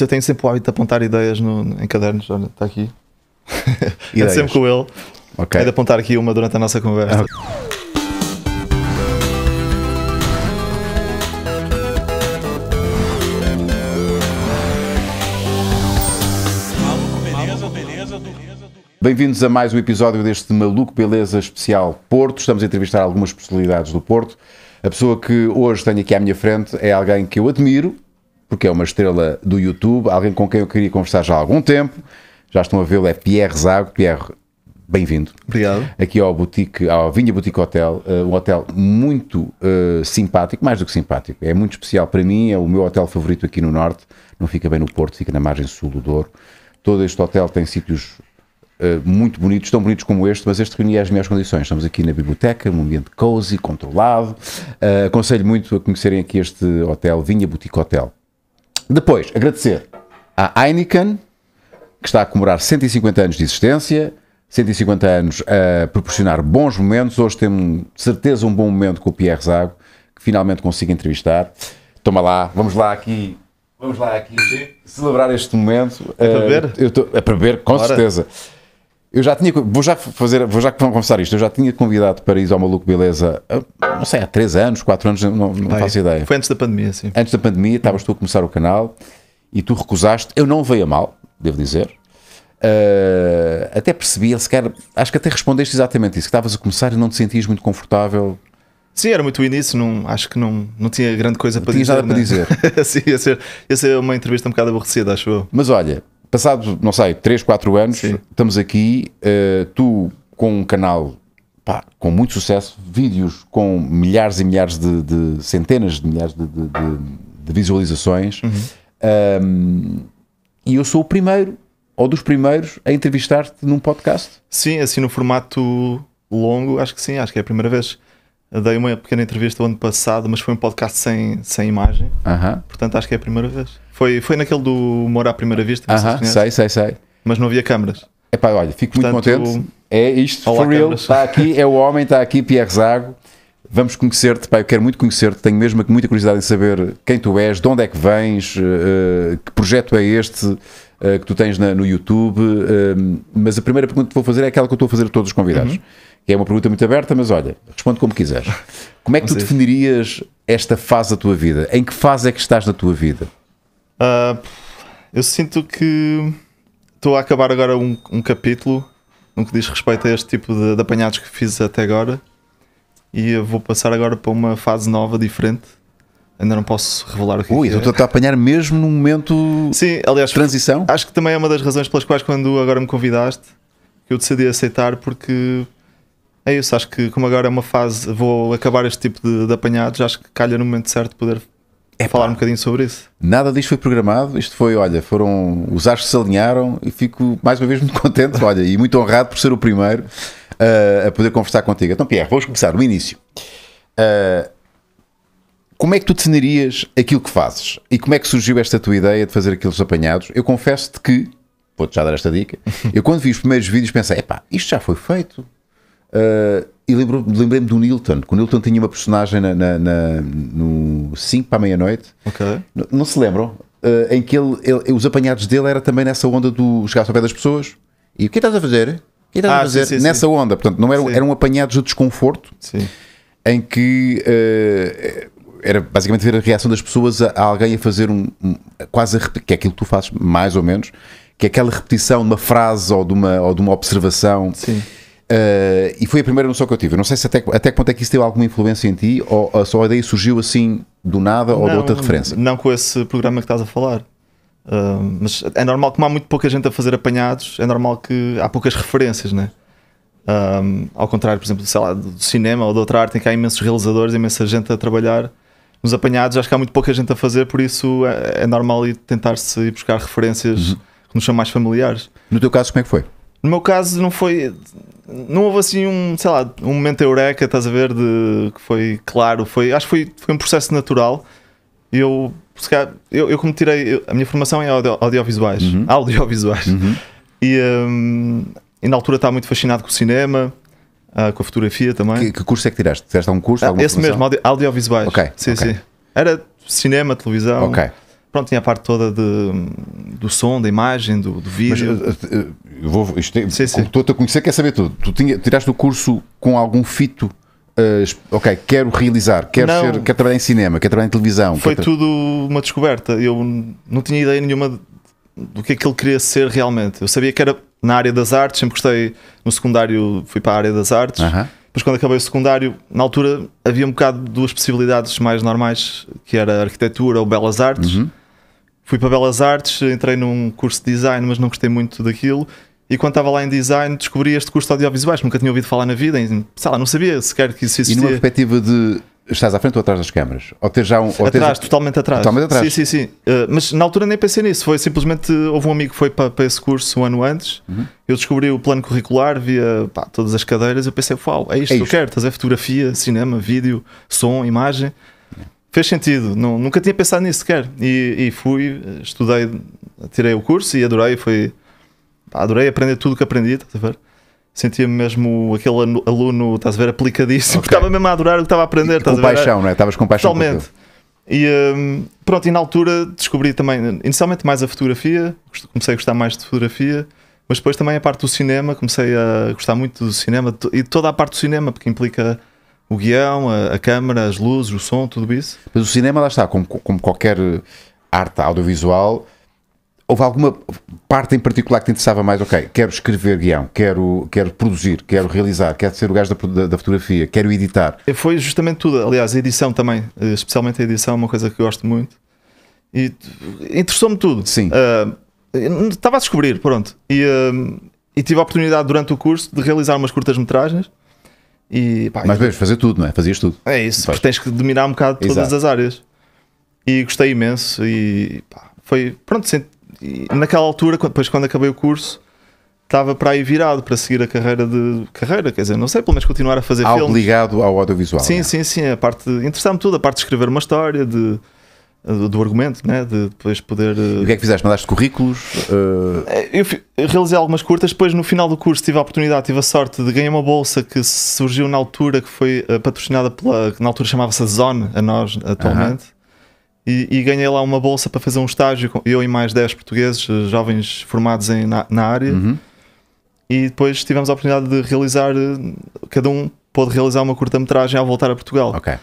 eu tenho sempre o hábito de apontar ideias no, em cadernos. Olha, está aqui. é sempre com ele. Okay. É de apontar aqui uma durante a nossa conversa. Okay. Bem-vindos a mais um episódio deste Maluco Beleza Especial Porto. Estamos a entrevistar algumas personalidades do Porto. A pessoa que hoje tenho aqui à minha frente é alguém que eu admiro, porque é uma estrela do YouTube, alguém com quem eu queria conversar já há algum tempo. Já estão a vê-lo, é Pierre Zago. Pierre, bem-vindo. Obrigado. Aqui ao Boutique, ao Vinha Boutique Hotel, eh, um hotel muito uh, simpático, mais do que simpático, é muito especial para mim, é o meu hotel favorito aqui no Norte, não fica bem no Porto, fica na margem sul do Douro. Todo este hotel tem sítios eh, muito bonitos, tão bonitos como este, mas este reunia as melhores condições. Estamos aqui na biblioteca, num ambiente cozy, controlado. Uh, aconselho muito a conhecerem aqui este hotel, Vinha Boutique Hotel. Depois, agradecer à Heineken, que está a comemorar 150 anos de existência, 150 anos a proporcionar bons momentos. Hoje temos certeza um bom momento com o Pierre Zago, que finalmente consigo entrevistar. Toma lá, vamos lá aqui. Vamos lá aqui celebrar este momento. É para beber? Eh, eu tô, é para beber, com certeza. Eu já tinha. Vou já fazer. Vou já confessar isto. Eu já tinha convidado para ir ao Maluco Beleza. Ah, não sei, há 3 anos, 4 anos, não, não faço ideia. Foi antes da pandemia, sim. Antes da pandemia, estavas tu a começar o canal e tu recusaste. Eu não veio a mal, devo dizer. Uh, até percebi, sequer. Acho que até respondeste exatamente isso. Que estavas a começar e não te sentias muito confortável. Sim, era muito o início, não, acho que não, não tinha grande coisa não para dizer. Não tinha nada né? para dizer. sim, ia ser, ia ser uma entrevista um bocado aborrecida, acho eu. Mas olha, Passado, não sei, 3, 4 anos, Sim. estamos aqui, uh, tu com um canal Pá, com muito sucesso, vídeos com milhares e milhares de, de centenas de milhares de, de, de visualizações. Uhum. Um, e eu sou o primeiro, ou dos primeiros, a entrevistar-te num podcast. Sim, assim no formato longo, acho que sim, acho que é a primeira vez. dei uma pequena entrevista o ano passado, mas foi um podcast sem, sem imagem. Portanto, acho que é a primeira vez. Foi, foi naquele do Humor à Primeira Vista. Aham, sei, sei, sei. Mas não havia câmaras. pá, olha, fico Portanto, muito contente. É isto, olá, for real. Está aqui, é o homem, está aqui, Pierre Zago. Vamos conhecer-te, pá, eu quero muito conhecer-te, tenho mesmo muita curiosidade em saber quem tu és, de onde é que vens, uh, que projeto é este uh, que tu tens na, no YouTube, uh, mas a primeira pergunta que vou fazer é aquela que eu estou a fazer a todos os convidados, uhum. que é uma pergunta muito aberta, mas olha, responde como quiseres. Como é que tu definirias esta fase da tua vida? Em que fase é que estás na tua vida? Uh, eu sinto que estou a acabar agora um, um, capítulo no que diz respeito a este tipo de, de apanhados que fiz até agora e eu vou passar agora para uma fase nova, diferente. Ainda não posso revelar o que é Ui, é. estou a apanhar mesmo no momento Sim, aliás, transição. Acho que também é uma das razões pelas quais, quando agora me convidaste, que eu decidi aceitar, porque é isso. Acho que, como agora é uma fase, vou acabar este tipo de, de apanhados, acho que calha no momento certo poder é falar um bocadinho sobre isso. Nada disto foi programado, isto foi, olha, foram os astros se alinharam e fico mais uma vez muito contente, olha, e muito honrado por ser o primeiro uh, a poder conversar contigo. Então, Pierre, vamos começar no início. Uh, como é que tu definirias aquilo que fazes e como é que surgiu esta tua ideia de fazer aqueles apanhados? Eu confesso-te que, vou-te já dar esta dica, eu quando vi os primeiros vídeos pensei, epá, isto já foi feito. Eh, e lembrei-me do Newton, que o Newton tinha uma personagem na, na, na no 5 para a meia-noite. Okay. Não, se lembram? Uh, em que ele, ele, eh, os apanhados dele era também nessa onda do chegar ao pé das pessoas. E o que é estás a fazer? O que é estás ah, a fazer? Sim, sim, nessa sim. onda. Portanto, não eram, eram apanhados de desconforto em que uh, era basicamente ver a reação das pessoas a, a alguém a fazer um, um quase a repetir, que é aquilo que tu fazes, mais ou menos, que é aquela repetição de uma frase ou de uma, ou de uma observação. Sim Uh, e foi a primeira noção que eu tive. não sei se até, até que é que isso teve alguma influência em ti ou, a só a ideia surgiu assim do nada não, ou de outra referência. Não com esse programa que estás a falar. Uh, mas é normal, como há muito pouca gente a fazer apanhados, é normal que há poucas referências, né? Um, eh, ao contrário, por exemplo, sei lá, do cinema ou de outra arte em que há imensos realizadores, imensa gente a trabalhar nos apanhados, acho que há muito pouca gente a fazer, por isso é, é normal ir tentar-se ir buscar referências uhum. que nos são mais familiares. No teu caso, como é que foi? No meu caso, não foi não houve assim um, sei lá, um momento eureka, estás a ver, de que foi claro, foi, acho que foi, foi um processo natural. Eu, se calhar, eu, eu como tirei, eu, a minha formação é audio, audiovisuais, uhum. audiovisuais. Uhum. E, um, e, na altura estava muito fascinado com o cinema, uh, com a fotografia também. Que, que, curso é que tiraste? Tiveste algum curso? Ah, esse formação? mesmo, audio, audiovisuais. Ok. Sim, okay. sim. Era cinema, televisão. Ok. Pronto, tinha a parte toda de, do som, da imagem, do, do vídeo. Mas, eh, eu, eh, eu vou, isto é, estou-te a conhecer, quer saber tudo. Tu tinha, tiraste o curso com algum fito Uh, ok, quero realizar, quero, não, ser, quero trabalhar em cinema, quero trabalhar em televisão. Foi tudo uma descoberta. Eu não tinha ideia nenhuma do que é que ele queria ser realmente. Eu sabia que era na área das artes, sempre gostei. No secundário fui para a área das artes. Uh -huh. Mas quando acabei o secundário, na altura havia um bocado duas possibilidades mais normais, que era arquitetura ou belas artes. Uh uhum. -huh fui para Belas Artes, entrei num curso de design, mas não gostei muito daquilo. E quando estava lá em design, descobri este curso de audiovisuais, nunca tinha ouvido falar na vida, em, sei lá, não sabia sequer que isso existia. E numa perspectiva de estás à frente ou atrás das câmaras? Ou ter já um. Ou atrás, tens... totalmente atrás. Totalmente atrás. Sim, sim, sim. Uh, mas na altura nem pensei nisso, foi simplesmente. Houve um amigo que foi para, para esse curso um ano antes, uhum. eu descobri o plano curricular, via pá, todas as cadeiras, eu pensei, uau, é isto, é que eu quero, estás a fotografia, cinema, vídeo, som, imagem fez sentido. Não, nunca tinha pensado nisso sequer. E, e, fui, estudei, tirei o curso e adorei. Foi, adorei aprender tudo o que aprendi, estás a ver? Sentia-me mesmo aquele aluno, estás a ver, aplicadíssimo, okay. estava mesmo a adorar o que estava a aprender. com a paixão, não é? Estavas com paixão. Totalmente. E um, pronto, e na altura descobri também, inicialmente mais a fotografia, comecei a gostar mais de fotografia, mas depois também a parte do cinema, comecei a gostar muito do cinema e toda a parte do cinema, porque implica o guião, a, a câmara, as luzes, o som, tudo isso? Mas o cinema, lá está, como, como qualquer arte audiovisual, houve alguma parte em particular que te interessava mais? Ok, quero escrever guião, quero, quero produzir, quero realizar, quero ser o gajo da, da, da, fotografia, quero editar. Foi justamente tudo. Aliás, a edição também, eh, especialmente a edição, é uma coisa que eu gosto muito. E interessou-me tudo. Sim. Uh, estava a descobrir, pronto. E, uh, e tive a oportunidade durante o curso de realizar umas curtas-metragens e, pá, Mas vejo fazer tudo, não é? Fazias tudo. É isso, porque tens que dominar um bocado todas Exato. as áreas. E gostei imenso e pá, foi, pronto, senti, naquela altura, depois quando acabei o curso, estava para aí virado para seguir a carreira de carreira, quer dizer, não sei, pelo menos continuar a fazer Algo filmes. ligado ao audiovisual. Sim, é? sim, sim, a parte interessava-me tudo, a parte de escrever uma história, de do argumento, né? de depois poder. O que é que fizeste? Mandaste currículos? Uh... Eu, eu realizei algumas curtas, depois no final do curso tive a oportunidade, tive a sorte de ganhar uma bolsa que surgiu na altura, que foi eh, patrocinada pela. que na altura chamava-se Zone, a nós atualmente. E, e, ganhei lá uma bolsa para fazer um estágio, eu e mais 10 portugueses, eh, jovens formados em, na, na área. Uhum. E depois tivemos a oportunidade de realizar, cada um pôde realizar uma curta-metragem ao voltar a Portugal. Ok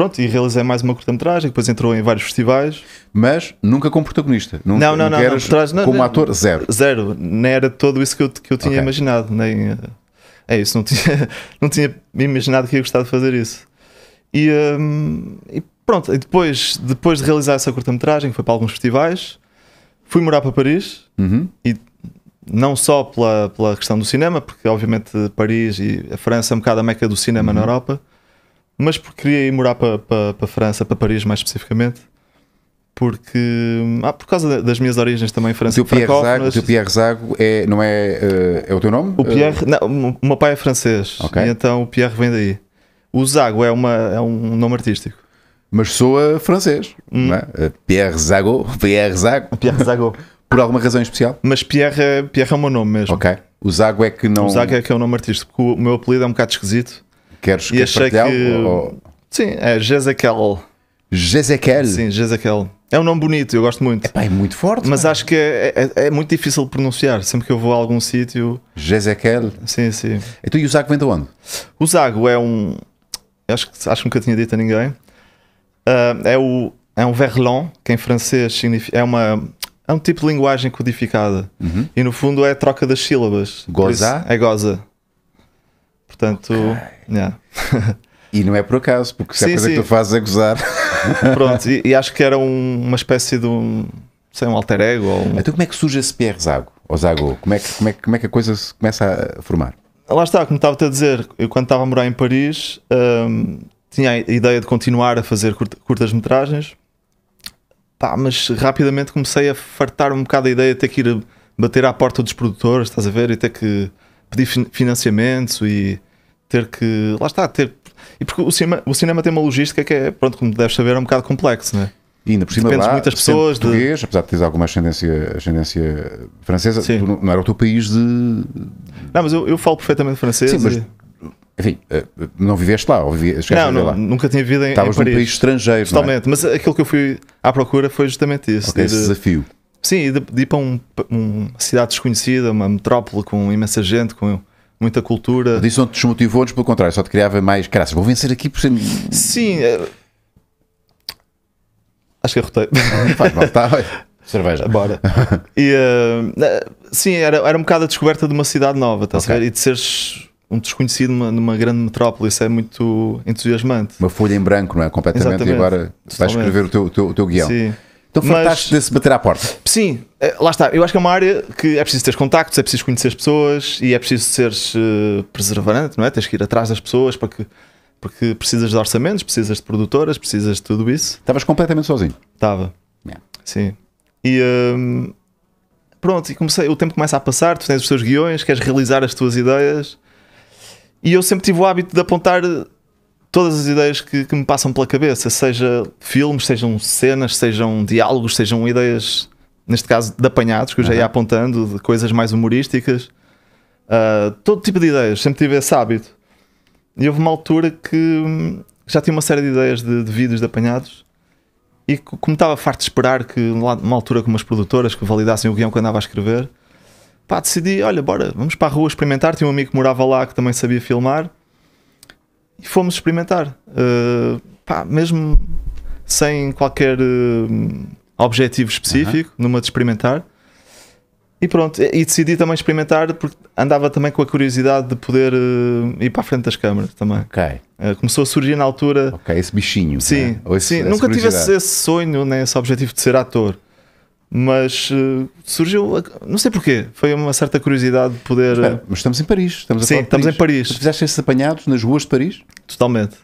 pronto, e realizei mais uma curta-metragem, depois entrou em vários festivais. Mas nunca como protagonista. Nunca, não, não, não. não, trás, não como não, ator, zero. Zero. Não era todo isso que eu, que eu tinha okay. imaginado. Nem, eh, é isso, não tinha, não tinha imaginado que ia gostar de fazer isso. E, um, e pronto, e depois, depois de realizar essa curta-metragem, foi para alguns festivais, fui morar para Paris uhum. e não só pela, pela questão do cinema, porque obviamente Paris e a França é um bocado a meca do cinema uhum. na Europa mas porque queria ir morar para pa, pa França, para Paris mais especificamente, porque hum, ah, por causa das minhas origens também francesas. O Pierre, Zago, teu Pierre Zago é, não é, eh, é o teu nome? O Pierre, não, o meu pai é francês, okay. então o Pierre vem daí. O Zago é, uma, é um nome artístico. Mas soa francês, hum. é? Eh, Pierre Zago, Pierre Zago. Pierre Zago. Por alguma razão especial? Mas Pierre, é, Pierre é o meu nome mesmo. Ok. O Zago é que não. O Zago é que é o nome artístico, porque o meu apelido é um bocado esquisito. Queres e achei que... Ou... Sim, é Jezequel. Jezequel? Sim, Jezequel. É um nome bonito, eu gosto muito. Epá, é muito forte. Mas mano. acho que é, é, é, é muito difícil de pronunciar. Sempre que eu vou a algum sítio. Jezequel? Sim, sim. Então, e o Zago vem de onde? O Zago é um. Acho, acho que nunca tinha dito a ninguém. Uh, é, o, é um verlon, que em francês significa. É, uma, é um tipo de linguagem codificada. Uhum. E no fundo é a troca das sílabas. Goza? É goza. Portanto. Okay. Yeah. É. e não é por acaso, porque se sim, a coisa sim. que tu fazes é gozar. Pronto, e, e acho que era um, uma espécie de um, sei, um alter ego. Ou um... Então como é que surge esse Pierre Zago? Ou Zago? Como é que, como é, como é que a coisa se começa a formar? Lá está, como estava-te a dizer, eu quando estava a morar em Paris hum, tinha a ideia de continuar a fazer curtas-metragens, mas rapidamente comecei a fartar um bocado a ideia de ter que ir bater à porta dos produtores, estás a ver, e ter que pedir financiamentos e ter que. Lá está, ter. E porque o cinema, o cinema tem uma logística que é, pronto, como deves saber, é um bocado complexo, né? E ainda por cima lá, de muitas pessoas de... apesar de teres alguma ascendência, ascendência francesa, não era o teu país de. Não, mas eu, eu falo perfeitamente francês. Sim, mas, e... enfim, eh, não viveste lá, ou não, não, lá. nunca tinha vivido em, Estavas em Paris. num país estrangeiro, é? Totalmente, é? mas aquilo que eu fui à procura foi justamente isso. Okay, de, esse desafio. Sim, de, de ir para um, uma cidade desconhecida, uma metrópole com imensa gente, com muita cultura. Isso não te desmotivou-nos, pelo contrário, só te criava mais graças. Vou vencer aqui por ser. Sim. É... Acho que arrotei. Faz mal, tá? Cerveja. Bora. E, uh, sim, era, era um bocado a descoberta de uma cidade nova, estás okay. a ver? E de seres um desconhecido numa, numa, grande metrópole, isso é muito entusiasmante. Uma folha em branco, não é? Completamente. Exatamente. E agora vais escrever o teu, o teu, o teu guião. Sim. Então fartaste Mas... de se bater à porta. Sim, eh, lá está. Eu acho que é uma área que é preciso ter contactos, é preciso conhecer as pessoas e é preciso seres uh, eh, preservante, não é? Tens que ir atrás das pessoas para que, porque precisas de orçamentos, precisas de produtoras, precisas de tudo isso. Estavas completamente sozinho. Estava. Yeah. Sim. E um, ehm, pronto, e comecei, o tempo começa a passar, tu tens os teus guiões, queres realizar as tuas ideias. E eu sempre tive o hábito de apontar todas as ideias que, que, me passam pela cabeça, seja filmes, sejam cenas, sejam diálogos, sejam ideias, neste caso, de apanhados, que eu já ia apontando, de coisas mais humorísticas, uh, todo tipo de ideias, sempre tive esse hábito. E houve uma altura que já tinha uma série de ideias de, de vídeos de apanhados. E como estava farto de esperar que, numa altura, com umas produtoras que validassem o guião que eu andava a escrever, pá, decidi: olha, bora, vamos para a rua experimentar. Tinha um amigo que morava lá que também sabia filmar e fomos experimentar. Uh, pá, mesmo sem qualquer uh, objetivo específico, numa de experimentar. E pronto, e decidi também experimentar porque andava também com a curiosidade de poder uh, ir para a frente das câmaras também. Ok. Uh, começou a surgir na altura. Ok, esse bichinho. Sim, né? esse, sim. nunca tive esse, sonho, nem né? esse objetivo de ser ator mas uh, surgiu, não sei porquê, foi uma certa curiosidade de poder. Espera, eh, mas estamos em Paris, estamos Sim, estamos em Paris. Mas fizeste esses apanhados nas ruas de Paris? Totalmente.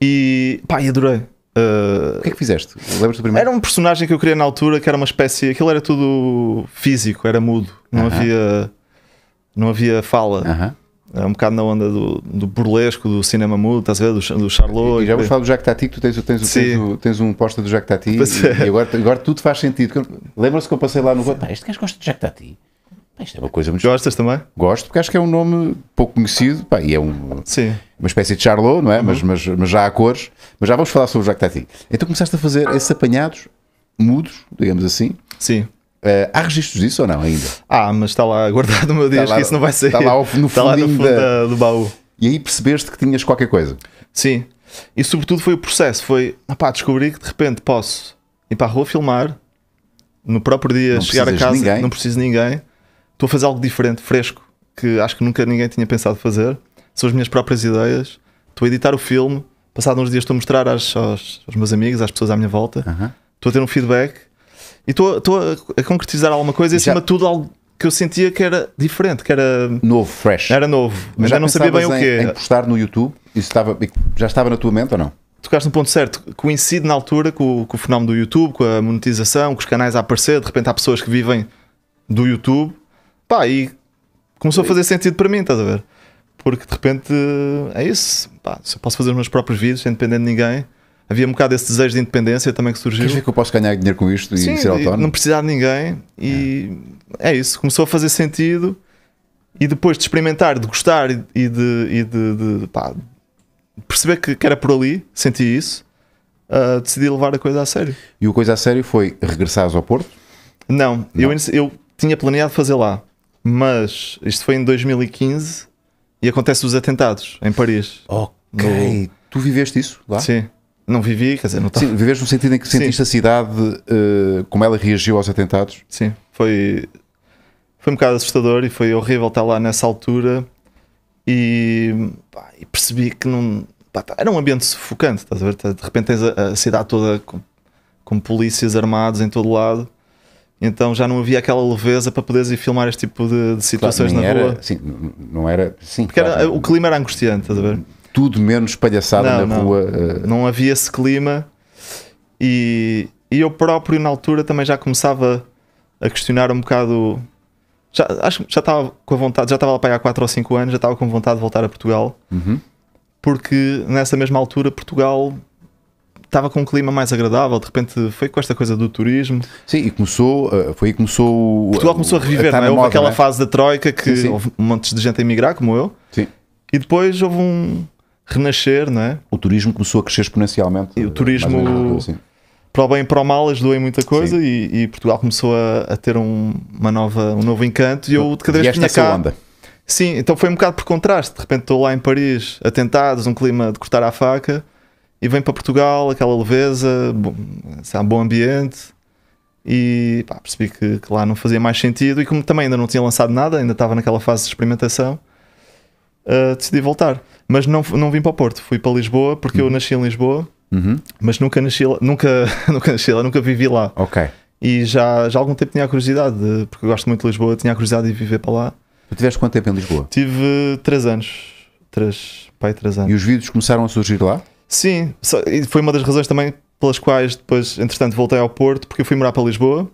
E pá, e adorei. Uh, o que é que fizeste? Lembras do primeiro? Era um personagem que eu queria na altura, que era uma espécie. Aquilo era tudo físico, era mudo, não uh -huh. havia. Não havia fala. Uh -huh é um bocado na onda do, do burlesco, do cinema mudo, estás a ver? Do, do Charlot. E, e já vamos falar do Jacques Tati, que tu tens, tens, tens, tens, tens um posta do Jacques Tati e, é. e agora, agora tudo faz sentido. Lembra-se que eu passei lá no Pá, este gajo gosta de Jacques Tati. Pá, isto é uma coisa muito. Gostas também? Gosto, porque acho que é um nome pouco conhecido Pá, e é um, Sim. uma espécie de Charlot, não é? Uhum. Mas, mas, mas já há cores. Mas já vamos falar sobre o Jacques Tati. Então começaste a fazer esses apanhados mudos, digamos assim. Sim. Uh, há registros disso ou não ainda? Ah, mas está lá guardado, meu Deus, que isso não vai sair. Está lá no fundo, está lá no fundo da... do baú. E aí percebeste que tinhas qualquer coisa? Sim. E sobretudo foi o processo. Foi, ah, pá, descobri que de repente posso ir para a rua filmar, no próprio dia não chegar a casa, não preciso de ninguém. Estou a fazer algo diferente, fresco, que acho que nunca ninguém tinha pensado fazer. São as minhas próprias ideias. Estou a editar o filme. Passado uns dias estou a mostrar aos, aos, aos meus amigos, às pessoas à minha volta. Uh -huh. Estou a ter um feedback e estou a concretizar alguma coisa e, acima de tudo, algo que eu sentia que era diferente, que era novo, fresh. Era novo, mas já ainda não sabia bem em, o quê. Em postar no YouTube, isso estava, já estava na tua mente ou não? Tocaste no ponto certo, coincide na altura com, com, o fenómeno do YouTube, com a monetização, com os canais a aparecer, de repente há pessoas que vivem do YouTube, pá, e começou a fazer sentido para mim, estás a ver? Porque de repente é isso, pá, se eu posso fazer os meus próprios vídeos, sem depender de ninguém, havia um bocado desse desejo de independência também que surgiu. Queres ver é que eu posso ganhar dinheiro com isto e Sim, ser autónomo? Não precisar de ninguém e é. é. isso, começou a fazer sentido e depois de experimentar, de gostar e de, e de, de pá, perceber que, que, era por ali, senti isso, uh, decidi levar a coisa a sério. E o coisa a sério foi regressares ao Porto? Não, não. Eu, eu tinha planeado fazer lá, mas isto foi em 2015 e acontece os atentados em Paris. Ok. No... Tu viveste isso lá? Sim. Não vivi, quer dizer, não estava. Tá. Sim, vives no sentido em que sentiste Sim. a cidade, uh, como ela reagiu aos atentados? Sim, foi, foi um bocado assustador e foi horrível estar lá nessa altura e, pá, e percebi que não. Pá, tá, era um ambiente sufocante, estás a ver? Tá, de repente tens a, a cidade toda com, com, polícias armados em todo lado. Então já não havia aquela leveza para poderes ir filmar este tipo de, de situações claro, na era, rua. Sim, não era. Sim, Porque claro, era, o clima era angustiante, estás a ver? tudo menos palhaçada não, na não. rua. Eh, não havia esse clima e, e eu próprio na altura também já começava a questionar um bocado. Já, acho já estava com a vontade, já estava lá para aí há 4 ou 5 anos, já estava com vontade de voltar a Portugal, uhum. porque nessa mesma altura Portugal estava com um clima mais agradável, de repente foi com esta coisa do turismo. Sim, e começou, eh, foi começou. Portugal começou a reviver, a não é? Houve moda, aquela né? fase da Troika que sim, sim. houve um monte de gente a emigrar, como eu. Sim. E depois houve um, renascer, não é? O turismo começou a crescer exponencialmente. E o turismo, assim. para o bem e para o mal, ajudou em muita coisa e, e, Portugal começou a, a, ter um, uma nova, um novo encanto. E eu de cada vez que cá. Onda. Sim, então foi um bocado por contraste. De repente estou lá em Paris, atentados, um clima de cortar a faca, e vem para Portugal, aquela leveza, bom, um bom ambiente. E pá, percebi que, que lá não fazia mais sentido. E como também ainda não tinha lançado nada, ainda estava naquela fase de experimentação, uh, decidi voltar mas não, não vim para o Porto, fui para Lisboa porque uhum. eu nasci em Lisboa, uhum. mas nunca nasci lá, nunca, nunca nasci lá, nunca vivi lá. Ok. E já, já há algum tempo tinha a curiosidade, de, porque eu gosto muito de Lisboa, tinha a curiosidade de viver para lá. Tu tiveste quanto tempo em Lisboa? Tive 3 anos. 3, pai, 3 anos. E os vídeos começaram a surgir lá? Sim, e foi uma das razões também pelas quais depois, entretanto, voltei ao Porto, porque eu fui morar para Lisboa,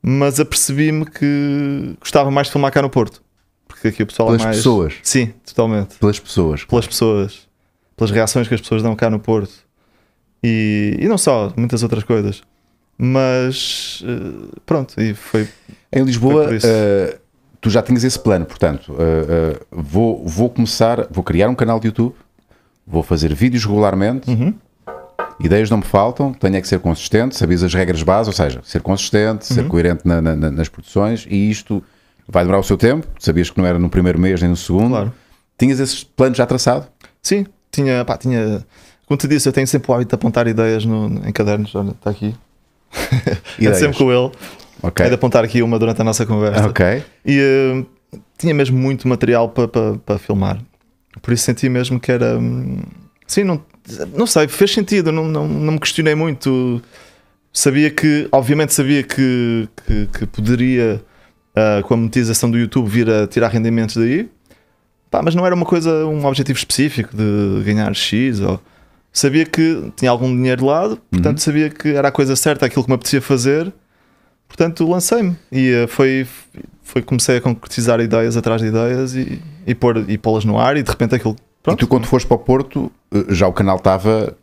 mas apercebi-me que gostava mais de filmar cá no Porto que aqui o pessoal é pelas é mais. pessoas. Sim, totalmente. Pelas pessoas. Pelas pessoas. Pelas reações que as pessoas dão cá no Porto. E, e não só, muitas outras coisas. Mas eh, pronto, e foi. Em Lisboa, foi uh, eh, tu já tinhas esse plano, portanto, uh, uh, vou, vou começar, vou criar um canal de YouTube, vou fazer vídeos regularmente. Uhum. Ideias não me faltam, tenho é que ser consistente, sabes as regras base, ou seja, ser consistente, uhum. ser coerente na, na, nas produções e isto vai demorar o seu tempo, sabias que não era no primeiro mês nem no segundo. Claro. Tinhas esses planos já traçado? Sim, tinha, pá, tinha. Como te disse, eu tenho sempre o hábito de apontar ideias no, em cadernos, olha, está aqui. É ideias. sempre com ele. Ok. É de apontar aqui uma durante a nossa conversa. Ok. E uh, tinha mesmo muito material para pa, pa filmar. Por isso senti mesmo que era. Hum, sim, não, não sei, fez sentido, não, não, não me questionei muito. Sabia que, obviamente, sabia que, que, que poderia uh, com a monetização do YouTube vir a tirar rendimentos daí. Pá, mas não era uma coisa, um objetivo específico de ganhar X ou sabia que tinha algum dinheiro de lado, portanto uhum. sabia que era a coisa certa, aquilo que me apetecia fazer, portanto lancei-me e ah, foi, foi comecei a concretizar ideias atrás de ideias e, e, pôr, e pô-las no ar e de repente aquilo. Pronto. E tu quando foste para o Porto, eh, já o canal estava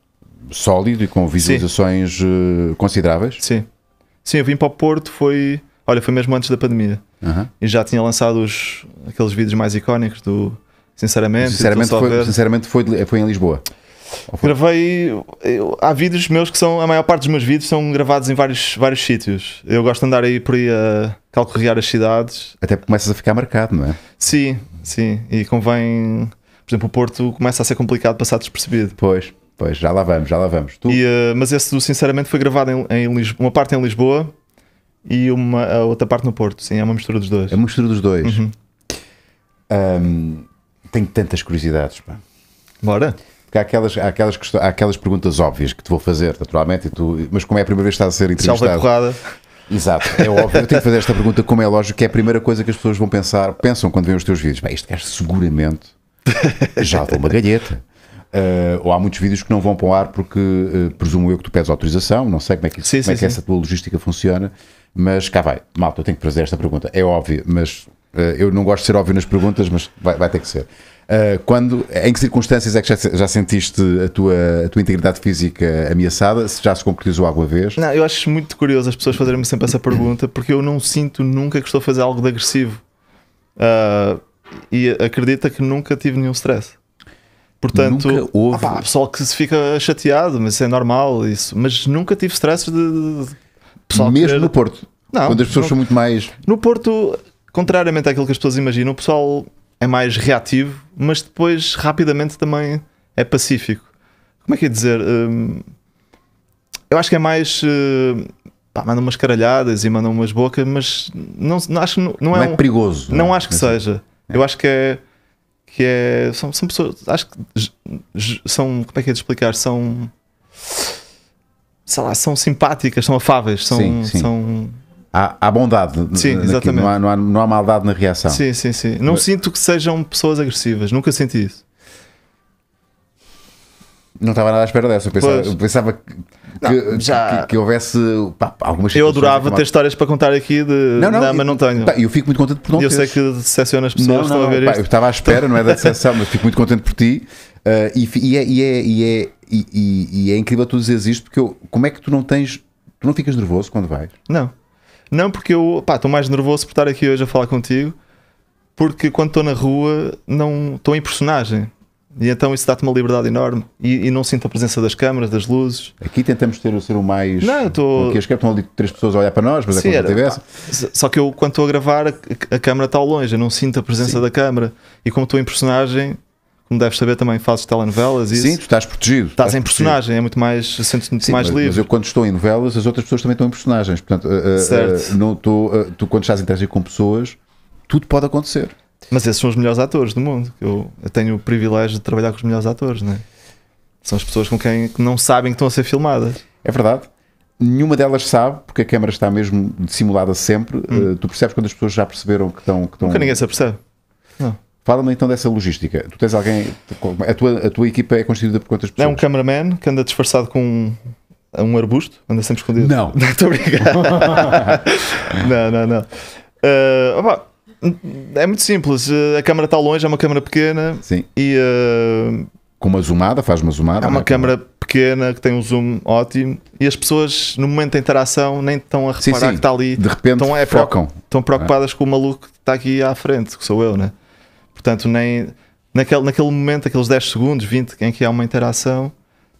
sólido e com visualizações Sim. Eh, consideráveis? Sim. Sim, eu vim para o Porto, foi Olha, foi mesmo antes da pandemia. Uhum. E já tinha lançado os, aqueles vídeos mais icónicos do Sinceramente. Sinceramente, foi, sinceramente foi, foi em Lisboa. Gravei. Eu, há vídeos meus que são. A maior parte dos meus vídeos são gravados em vários, vários sítios. Eu gosto de andar aí por aí a calcorrear as cidades. Até começas a ficar marcado, não é? Sim, sim. E convém. Por exemplo, o Porto começa a ser complicado passar despercebido. Pois, pois, já lá vamos, já lá vamos. Tu... E, uh, mas esse do Sinceramente foi gravado em, em Lisboa, uma parte em Lisboa e uma, a outra parte no Porto. Sim, é uma mistura dos dois. É uma mistura dos dois. Uhum. Um, tenho tantas curiosidades, pá. Bora. Porque há aquelas, há aquelas, há aquelas perguntas óbvias que te vou fazer, naturalmente, tu, mas como é a primeira vez que estás a ser entrevistado... porrada. Exato, é óbvio. Eu tenho que fazer esta pergunta, como é lógico, que é a primeira coisa que as pessoas vão pensar, pensam quando veem os teus vídeos. Bem, este gajo é seguramente já deu uma galheta. Uh, ou há muitos vídeos que não vão para o ar porque uh, presumo eu que tu pedes autorização, não sei como é que, sim, como é sim, é que essa tua logística funciona. Mas cá vai, malta, eu tenho que fazer esta pergunta. É óbvio, mas uh, eu não gosto de ser óbvio nas perguntas, mas vai, vai ter que ser. Uh, quando, em que circunstâncias é que já, já sentiste a tua, a tua, integridade física ameaçada? Se já se concretizou alguma vez? Não, eu acho muito curioso as pessoas fazerem-me sempre essa pergunta, porque eu não sinto nunca que estou a fazer algo de agressivo. Uh, e acredita que nunca tive nenhum stress. Portanto, houve... Opa, há pessoal que se fica chateado, mas isso é normal, isso. Mas nunca tive stress de, de pessoal Mesmo no Porto. Não, quando as pessoas são muito mais. No Porto, contrariamente àquilo que as pessoas imaginam, o pessoal é mais reativo, mas depois rapidamente também é pacífico. Como é que ia é dizer? Hum, eu acho que é mais. Eh, pá, manda umas caralhadas e manda umas bocas, mas não, não acho não, não, é não é, um, perigoso. Não, é? não acho que assim. seja. É. Eu acho que é que é são, são pessoas acho que são como é que é de explicar são sei lá, são simpáticas, são afáveis, são. Sim, sim. são... Há, há, bondade, sim, exatamente. Não há, não, há, não, há, maldade na reação. Sim, sim, sim. Não Mas... sinto que sejam pessoas agressivas, nunca senti isso. Não estava nada à espera dessa. Eu pensava, eu pensava que, não, já... que, que, houvesse pá, algumas Eu adorava ter histórias para contar aqui de. Não, não, não mas não tenho. Pá, eu fico muito contente por não Eu sei que decepciona as pessoas não, não, a ver pá, isto. Eu estava à espera, não é da decepção, mas fico muito contente por ti. Uh, e, e, é, e, é, e é e, e, e, é incrível tu dizeres isto, porque eu, como é que tu não tens. Tu não ficas nervoso quando vais? Não. Não, porque eu estou mais nervoso por estar aqui hoje a falar contigo, porque quando estou na rua não estou em personagem. E então isso dá-te uma liberdade enorme. E, e, não sinto a presença das câmaras, das luzes. Aqui tentamos ter o ser o mais. Não, eu estou. as estão ali três pessoas a olhar para nós, mas é Sim, é como era... se Só que eu, quando estou a gravar, a, a câmara está ao longe, eu não sinto a presença Sim. da câmara. E como estou em personagem, como deves saber, também fazes telenovelas e Sim, tu estás protegido. Estás, estás em personagem, protegido. é muito mais, sentes muito Sim, mais mas, livre. Mas eu quando estou em novelas, as outras pessoas também estão em personagens. Portanto, uh, uh, não tô, uh, tu quando estás a interagir com pessoas, tudo pode acontecer. Mas esses são os melhores atores do mundo. Eu, eu tenho o privilégio de trabalhar com os melhores atores, não é? São as pessoas com quem que não sabem que estão a ser filmadas. É verdade. Nenhuma delas sabe, porque a câmara está mesmo dissimulada sempre. Hum. tu percebes quando as pessoas já perceberam que estão. Que estão... Nunca ninguém se apercebe. Não. Fala-me então dessa logística. Tu tens alguém. A tua, a tua equipa é constituída por quantas pessoas? É um cameraman que anda disfarçado com um, arbusto, anda sempre escondido. Não. Não, estou não, não, não. Uh, opa, é muito simples. Eh, a câmara está longe, é uma câmara pequena. Sim. E. Uh, com uma zoomada, faz uma zoomada. É uma é? câmara pequena que tem um zoom ótimo e as pessoas, no momento da interação, nem estão a reparar sim, sim. que está ali. De repente, estão, é, focam. Estão preocupadas é? com o maluco que está aqui à frente, que sou eu, né? Portanto, nem naquele, naquele momento, aqueles 10 segundos, 20 em que há uma interação,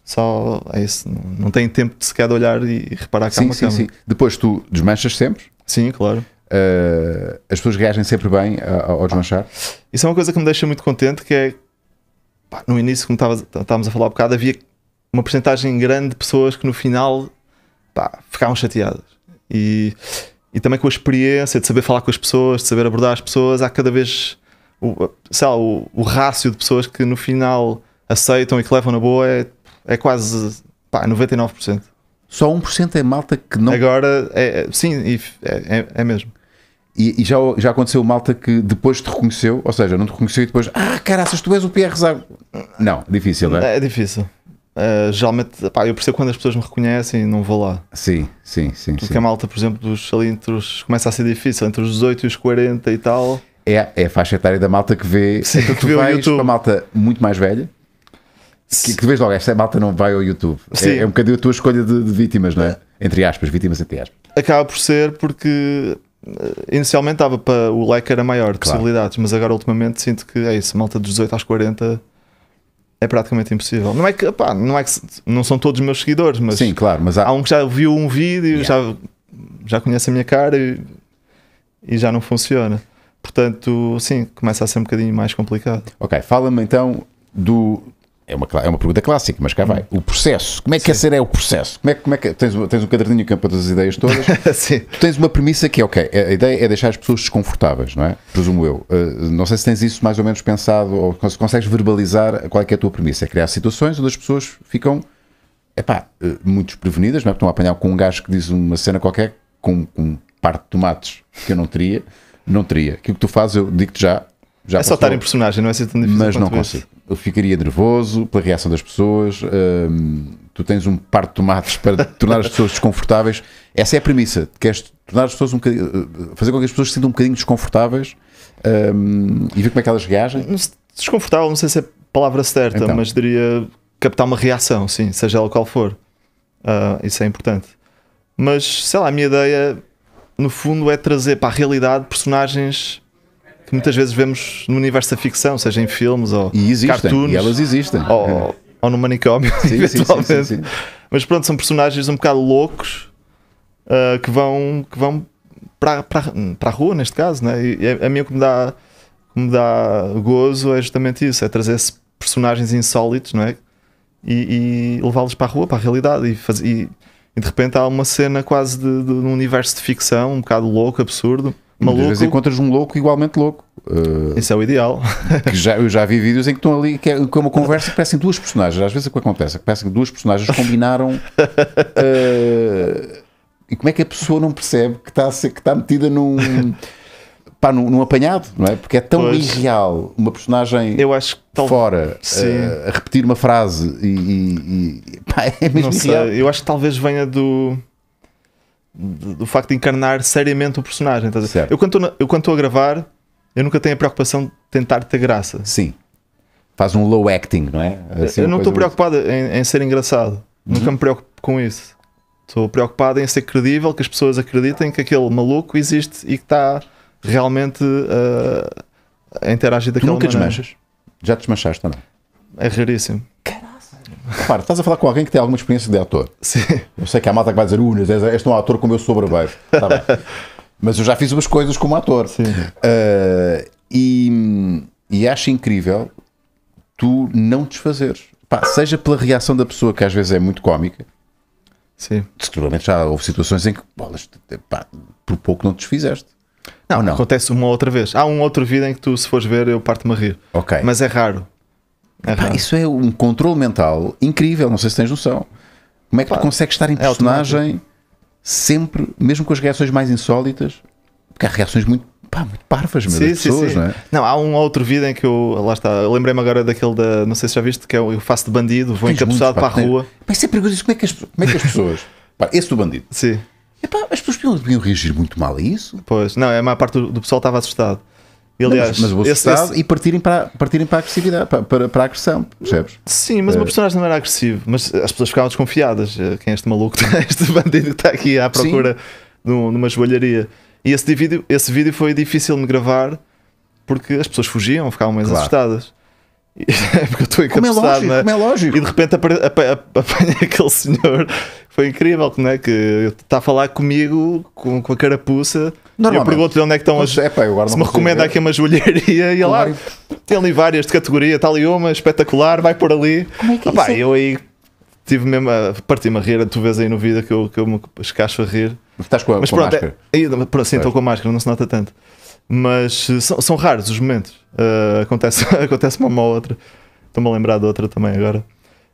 só é isso, não tem tempo de sequer de olhar e reparar que sim, há uma sim, câmera. Sim. Depois tu desmanchas sempre? Sim, claro. Uh, as pessoas reagem sempre bem ao desmanchar? Ah, isso é uma coisa que me deixa muito contente, que é pá, no início, como estávamos a falar um bocado, havia uma porcentagem grande de pessoas que no final pá, ficavam chateadas. E, e também com a experiência de saber falar com as pessoas, de saber abordar as pessoas, há cada vez o, sei lá, o, o rácio de pessoas que no final aceitam e que levam na boa é, é quase pá, 99%. Só 1% é malta que não. Agora, é, é sim, é, é, é mesmo. E, e, já, já aconteceu malta que depois te reconheceu, ou seja, não te reconheceu e depois, ah, caraças, tu és o Pierre Zago. Não, difícil, não é? É difícil. Uh, geralmente, pá, eu percebo quando as pessoas me reconhecem e não vou lá. Sim, sim, sim. Porque sim. a malta, por exemplo, dos, ali entre os, começa a ser difícil, entre os 18 e os 40 e tal é, é a faixa etária da malta que vê. Sim, então tu vê vais para malta muito mais velha. Que, que vês logo, esta malta não vai ao YouTube. É, é, um bocadinho a tua escolha de, de vítimas, não é? é? Entre aspas, vítimas entre aspas. Acaba por ser porque eh, inicialmente estava para o leque era maior de claro. possibilidades, mas agora ultimamente sinto que é isso, malta dos 18 às 40 é praticamente impossível. Não é que, não é que não são todos os meus seguidores, mas Sim, claro, mas há... há um que já viu um vídeo, yeah. já já conhece a minha cara e, e já não funciona. Portanto, sim, começa a ser um bocadinho mais complicado. Ok, fala-me então do. É uma, é uma pergunta clássica, mas cá vai. Hum. O processo. Como é que quer é ser é o processo? Como é, como é que. É, tens, tens um caderninho que das ideias todas. sim. Tu tens uma premissa que é, ok, é, a ideia é deixar as pessoas desconfortáveis, não é? Presumo eu. Uh, não sei se tens isso mais ou menos pensado ou se consegues verbalizar qual é, é a tua premissa. É criar situações onde as pessoas ficam, epá, uh, muito desprevenidas, não é? Estão a apanhar com um gajo que diz uma cena qualquer com, com parte de tomates que eu não teria não teria. Aquilo que tu fazes, eu digo-te já. já é só estar em personagem, não é ser tão difícil. Mas não consigo. Eu ficaria nervoso pela reação das pessoas. Hum, tu tens um par de tomates para tornar as pessoas desconfortáveis. Essa é a premissa. Queres tornar as pessoas um eh, fazer com que as pessoas se sintam um bocadinho desconfortáveis hum, e ver como é que elas reagem? Desconfortável, não sei se é a palavra certa, então. mas diria captar uma reação, sim, seja ela qual for. Uh, isso é importante. Mas sei lá, a minha ideia no fundo, é trazer para a realidade personagens que muitas vezes vemos no universo da ficção, seja em filmes ou e existem, cartoons. E elas existem. Ou, ou no manicômio, sim, eventualmente. Sim, sim, Mas pronto, são personagens um bocado loucos uh, que vão, que vão para, para, para a rua, neste caso. Né? E é, a minha que me, dá, que me dá gozo é justamente isso: é trazer personagens insólitos não é? e, e levá-los para a rua, para a realidade. E, faz, e e de repente há uma cena quase de, de um universo de ficção, um bocado louco, absurdo. Maluco. Às vezes encontras um louco igualmente louco. Uh, Isso é o ideal. já, eu já vi vídeos em que estão ali, que é, que é uma conversa que parecem duas personagens. Às vezes é o que acontece, que parecem que duas personagens combinaram. Uh, e como é que a pessoa não percebe que está, a ser, que está metida num pá, num, num, apanhado, não é? Porque é tão pois. irreal uma personagem eu acho fora eh, a repetir uma frase e, e, e pá, é mesmo não irreal. sei, Eu acho que talvez venha do, do, facto de encarnar seriamente o personagem. Tá eu quando estou a gravar, eu nunca tenho a preocupação de tentar ter graça. Sim. Faz um low acting, não é? Assim, eu não estou preocupado em, em, ser engraçado. Uhum. Nunca me preocupo com isso. Estou preocupado em ser credível, que as pessoas acreditem que aquele maluco existe e que está realmente uh, a interagir daquela nunca maneira. desmanchas? Já desmanchaste ou não? É raríssimo. Repara, estás a falar com alguém que tem alguma experiência de ator. Sim. Eu sei que há malta que vai dizer, Unas, és, és um ator como eu sou barbeiro. Tá Mas eu já fiz umas coisas como ator. Sim. Uh, e, e acho incrível tu não desfazeres. Pá, seja pela reação da pessoa, que às vezes é muito cómica. Sim. Seguramente já houve situações em que, bolas, pá, por pouco não desfizeste. Não, não. Acontece uma outra vez. Há um outro vídeo em que tu, se fores ver, eu parto-me a rir. Ok. Mas é raro. É raro. Isso é um controle mental incrível, não sei se tens noção. Como é que Pá, tu consegues estar em é personagem é sempre, mesmo com as reações mais insólitas? Porque há reações muito pá, muito parvas, meu, sim, sim, pessoas, sim. não é? Não, há um outro vídeo em que eu, lá está, lembrei-me agora daquele da, não sei se já viste, que é eu faço de bandido, vou encapuçado para a rua. Mas isso é perigoso, como é que as, como é que as pessoas, pá, esse do bandido, sim. Epá, as pessoas deviam reagir muito mal a isso. Pois, não, é, a maior parte do, do pessoal estava assustado. E, aliás, assustado mas, mas esse, esse... e partirem para, partirem para a agressividade, para, para, para a agressão, percebes? Sim, mas é. o meu personagem não era agressivo, mas as pessoas ficavam desconfiadas. Eh, quem é este maluco, é este bandido que está aqui à procura de uma numa joalharia? E esse vídeo, esse vídeo foi difícil de gravar porque as pessoas fugiam, ficavam mais claro. assustadas. É porque eu estou encapsulado, como é lógico, né? como é lógico. E de repente apanha aquele senhor, foi incrível, é que está a falar comigo com, com a carapuça. E eu pergunto-lhe onde é que estão as. É, pá, eu se me recomenda ver. aqui uma joalheria e lá ah, tem ali várias de categoria, está ali uma espetacular, vai por ali. Como é que é ah, eu aí tive mesmo a partir-me a rir, tu vês aí no vídeo que eu, que eu me escacho a rir. Estás com a, Mas com pronto, a é máscara? É, pronto, sim, estou com a máscara, não se nota tanto. Mas eh, são, são raros os momentos. Uh, acontece, acontece uma ou outra. Estou-me a lembrar de outra também agora.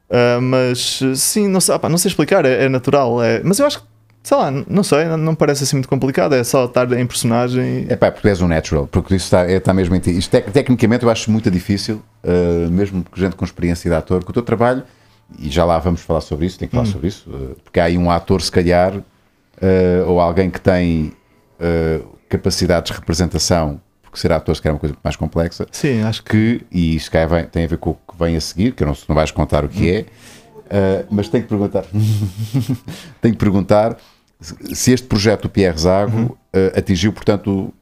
Uh, mas sim, não sei, opa, não sei explicar, é, é, natural. É, mas eu acho que, sei lá, não sei, não, não parece assim muito complicado. É só estar em personagem. E... É pá, porque és um natural, porque isso está, é, está mesmo em ti. Isto, tec, tecnicamente eu acho muito difícil, uh, mesmo que gente com experiência de ator, que o teu trabalho, e já lá vamos falar sobre isso, tem que falar hum. sobre isso, uh, porque há aí um ator, se calhar, ou alguém que tem capacidades de representação, porque ser ator se calhar é uma coisa mais complexa. Sim, acho que. E isso cá vem, tem a ver com o que vem a seguir, que não, não vais contar o que é, uh, mas tenho que perguntar. tenho que perguntar se este projeto do Pierre Zago uhum. uh, atingiu, portanto,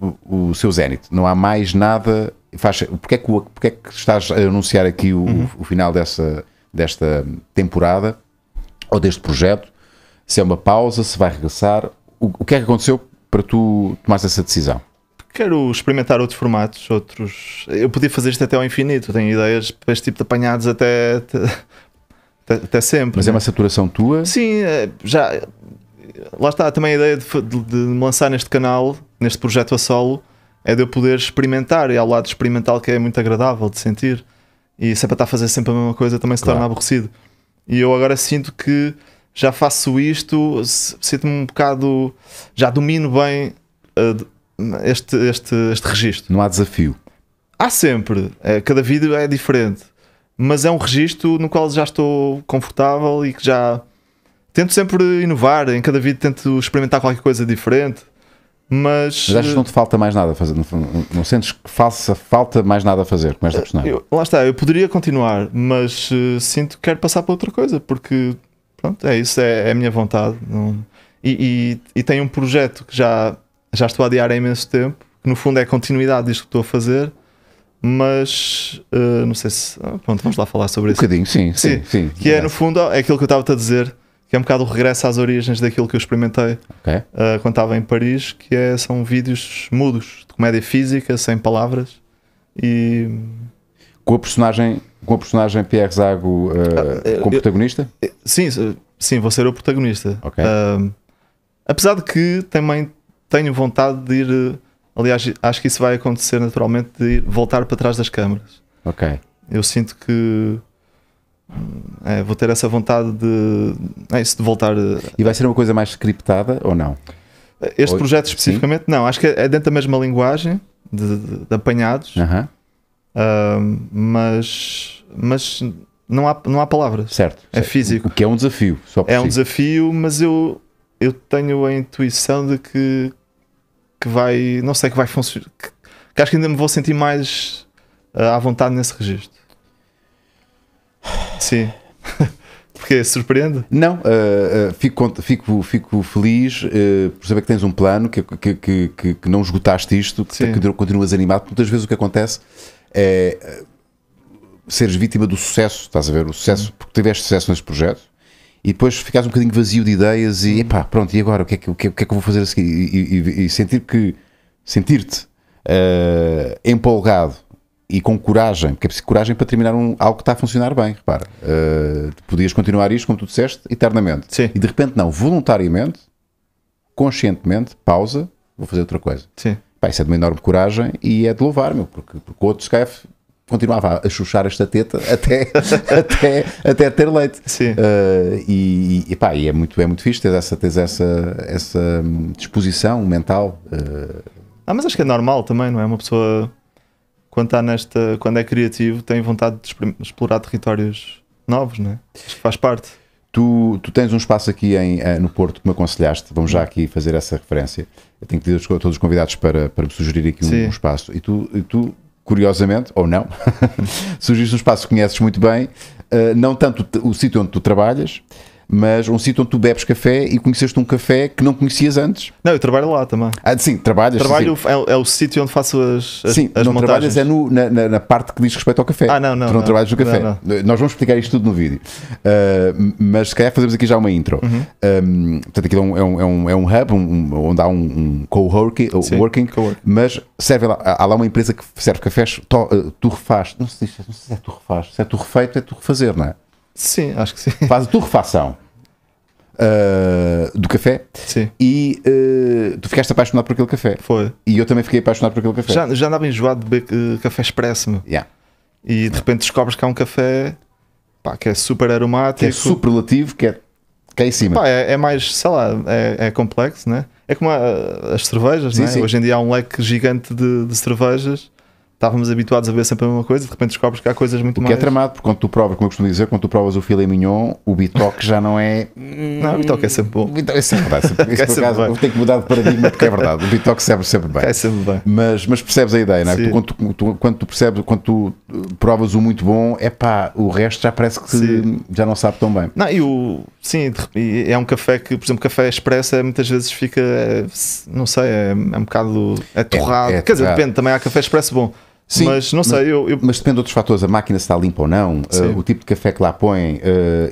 o, o, o seu zénite. Não há mais nada. Faz, porque, é que, porque é que estás a anunciar aqui o, uhum. o, final dessa, desta temporada ou deste projeto? Se é uma pausa, se vai regressar? O, o que é que aconteceu para tu tomares essa decisão? Quero experimentar outros formatos, outros. Eu podia fazer isto até ao infinito, tenho ideias para este tipo de apanhados até, até, até sempre. Mas né? é uma saturação tua? Sim, é, já. Lá está também a ideia de, de, de me lançar neste canal, neste projeto a solo, é de eu poder experimentar e ao lado experimental que é muito agradável de sentir e sempre é estar a fazer sempre a mesma coisa também se claro. torna aborrecido. E eu agora sinto que já faço isto, sinto-me um bocado. já domino bem uh, este, este, este registro. Não há desafio. Há sempre. É, cada vídeo é diferente. Mas é um registro no qual já estou confortável e que já. Tento sempre inovar. Em cada vídeo tento experimentar qualquer coisa diferente. Mas, mas achas que não te falta mais nada a fazer? Não, não, não sentes que faça falta mais nada a fazer com esta eh, personagem? Eu, lá está, eu poderia continuar, mas uh, sinto que quero passar para outra coisa, porque Pronto, é isso, é, é a minha vontade. Não... E, e, e tenho um projeto que já, já estou a adiar há imenso tempo, que no fundo é continuidade disto que estou a fazer, mas uh, não sei se. Ah, pronto, vamos lá falar sobre isso. Um bocadinho, sim, sim. sim, sim que é, é, no fundo, é aquilo que eu estava-te a dizer, que é um bocado o regresso às origens daquilo que eu experimentei okay. uh, quando estava em Paris, que é, são vídeos mudos, de comédia física, sem palavras e. Com a personagem com a personagem Pierre Zago uh, ah, como protagonista? Eu, eh, sim, sim, vou ser o protagonista. Okay. Uh, apesar de que também tenho vontade de ir. Eh, aliás, acho que isso vai acontecer naturalmente de ir, voltar para trás das câmaras. Ok. Eu sinto que hum, é, vou ter essa vontade de, é isso, de voltar. E vai ser uma coisa mais scriptada ou não? Este ou... projeto especificamente, Sim. não. Acho que é dentro da mesma linguagem de, de, de apanhados. Uh -huh. Uh, mas mas não, há, não há palavras. Certo. É certo. físico. O que é um desafio. Só é si. um desafio, mas eu, eu tenho a intuição de que, que vai. Não sei, que vai funcionar. Que, que acho que ainda me vou sentir mais uh, à vontade nesse registro. Sim. Porque surpreende? Não, uh, uh, fico, fico, fico feliz uh, por saber que tens um plano, que, que, que, que não esgotaste isto, que, que continuas animado, porque muitas vezes o que acontece é, seres vítima do sucesso, estás a ver? O sucesso, uhum. porque tiveste sucesso neste projeto e depois ficas um bocadinho vazio de ideias e pá, pronto, e agora? O que é que, é, o que, é que eu vou fazer a seguir? E, e, e sentir que sentir-te uh, empolgado e com coragem, porque é preciso coragem para terminar um, algo que está a funcionar bem, repara. Uh, podias continuar isto, como tu disseste, eternamente. Sim. E de repente não, voluntariamente, conscientemente, pausa, vou fazer outra coisa. Sim. Pá, isso é de uma enorme coragem e é de louvar, meu, porque, porque outro Skyf continuava a chuchar esta teta até, até, até ter leite. Sim. Uh, e, e, pá, e é muito, é muito fixe ter essa, ter essa, essa hum, disposição mental. Uh... Ah, mas acho que é normal também, não é? Uma pessoa, quando, está nesta, quando é criativo, tem vontade de explorar territórios novos, não é? Acho que faz parte. Tu, tu tens um espaço aqui em, eh, no Porto que me aconselhaste, vamos já aqui fazer essa referência. Eu tenho que pedir a todos os convidados para, para me sugerir aqui um, um espaço. E tu, e tu, curiosamente, ou não, surgiste um espaço que conheces muito bem, uh, não tanto o, o sítio onde tu trabalhas, mas um sítio onde tu bebes café e conheceste um café que não conhecias antes. Não, eu trabalho lá também. Ah, sim, trabalhas. Trabalho sim. É, é, o sítio onde faço as, as Sim, as não montagens. trabalhas é no, na, na, na, parte que diz respeito ao café. Ah, não, não. Tu não, não trabalhas no café. Não, não. Eh, nós vamos explicar isto tudo no vídeo. Uh, mas se calhar fazemos aqui já uma intro. Uhum. Um, ehm, portanto, aquilo é um, é um, é um é hub um, onde há um, um co-working, eh, co mas serve lá, há lá uma empresa que serve cafés, to, uh, tu refaz. Não sei, é, não sei se é tu refaz, se é tu refeito, é tu refazer, não é? Sim, acho que sim. Faz a torrefação uh, ah, do café sim. e uh, tu ficaste apaixonado por aquele café. Foi. E eu também fiquei apaixonado por aquele café. Já, já andava enjoado de beber uh, café expresso-me. Yeah. E de repente descobres que há um café pá, que é super aromático. Que é superlativo, que é cá é em cima. Pá, é, é, mais, sei lá, é, é complexo, né? É como a, as cervejas, sim, né? Sim. Hoje em dia há um leque gigante de, de cervejas estávamos habituados a ver sempre a mesma coisa, de repente descobres que há coisas muito o mais. Que é tramado, porque quando tu provas, como eu costumo dizer, quando tu provas o filé mignon, o bitoque já não é. Não, o bitoque é sempre bom. O bitoque é sempre, verdade sempre, isso, é sempre caso, tenho que mudar de paradigma, porque é verdade, o bitoque serve sempre bem. É sempre bem. Mas, mas percebes a ideia, não é? Tu, quando, tu, tu, quando tu percebes, quando tu provas o muito bom, é pá, o resto já parece que sim. já não sabe tão bem. Não, e o. Sim, é um café que, por exemplo, café expresso é, muitas vezes fica. É, não sei, é, é um bocado. É torrado. É, Quer dizer, depende, também há café expresso bom. Sim, mas não sei, mas, eu, eu, Mas depende de outros fatores, a máquina se está limpa ou não, uh, o tipo de café que lá põem, uh,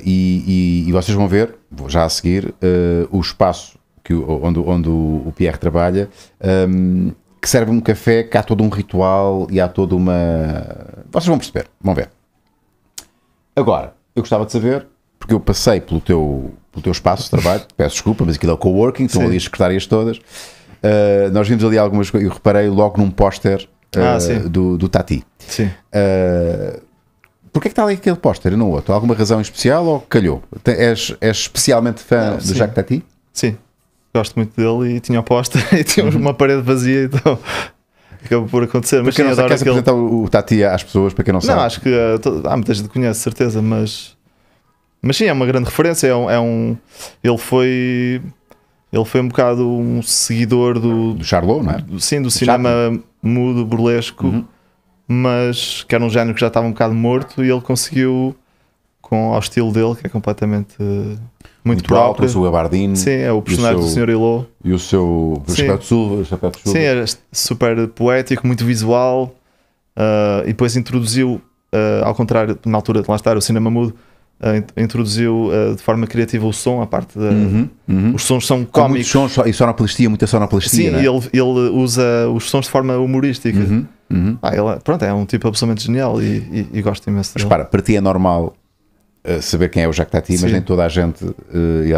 e, e, e, vocês vão ver, vou já a seguir, uh, o espaço que, onde, onde o, o Pierre trabalha, um, ehm, que serve um café, que há todo um ritual e há toda uma. Vocês vão perceber, vão ver. Agora, eu gostava de saber, porque eu passei pelo teu, pelo teu espaço de trabalho, peço desculpa, mas aquilo é o coworking, estão ali as secretárias todas. Uh, nós vimos ali algumas coisas, eu reparei logo num póster ah, eh, do, do, Tati. Sim. Uh, Porquê é que está ali aquele póster e não outro? Alguma razão especial ou calhou? Tem, és, és especialmente fã não, do sim. Jacques Tati? Sim, gosto muito dele e tinha o póster e tinha uhum. uma parede vazia, então acabou por acontecer. Mas quem não sabe, queres aquele... apresentar o Tati às pessoas para quem não, não sabe? Não, acho que uh, há muita gente que conhece, certeza, mas. Mas sim, é uma grande referência. É um, é um, ele foi. Ele foi um bocado um seguidor do. Do Charlot, não é? Sim, do, do cinema mudo, burlesco, uhum. mas que era um género que já estava um bocado morto e ele conseguiu, com, o estilo dele, que é completamente eh, muito próprio. O gabardino. Sim, é o personagem o seu, do Sr. Ilô. E o seu chapéu chapéu Sim, era super poético, muito visual. Uh, e depois introduziu, uh, ao contrário, na altura de lá estar, o cinema mudo, uh, introduziu uh, de forma criativa o som, a parte da. Uhum, uhum. Os sons são cómicos. Sons, e sonoplastia, muita sonoplastia. Sim, né? ele, ele usa os sons de forma humorística. Uhum, uhum. ah, ele, é, pronto, é um tipo absolutamente genial e, e, e gosto imenso. Mas para, para ti é normal eh, saber quem é o Jacques Tati, mas Sim. nem toda a gente uh,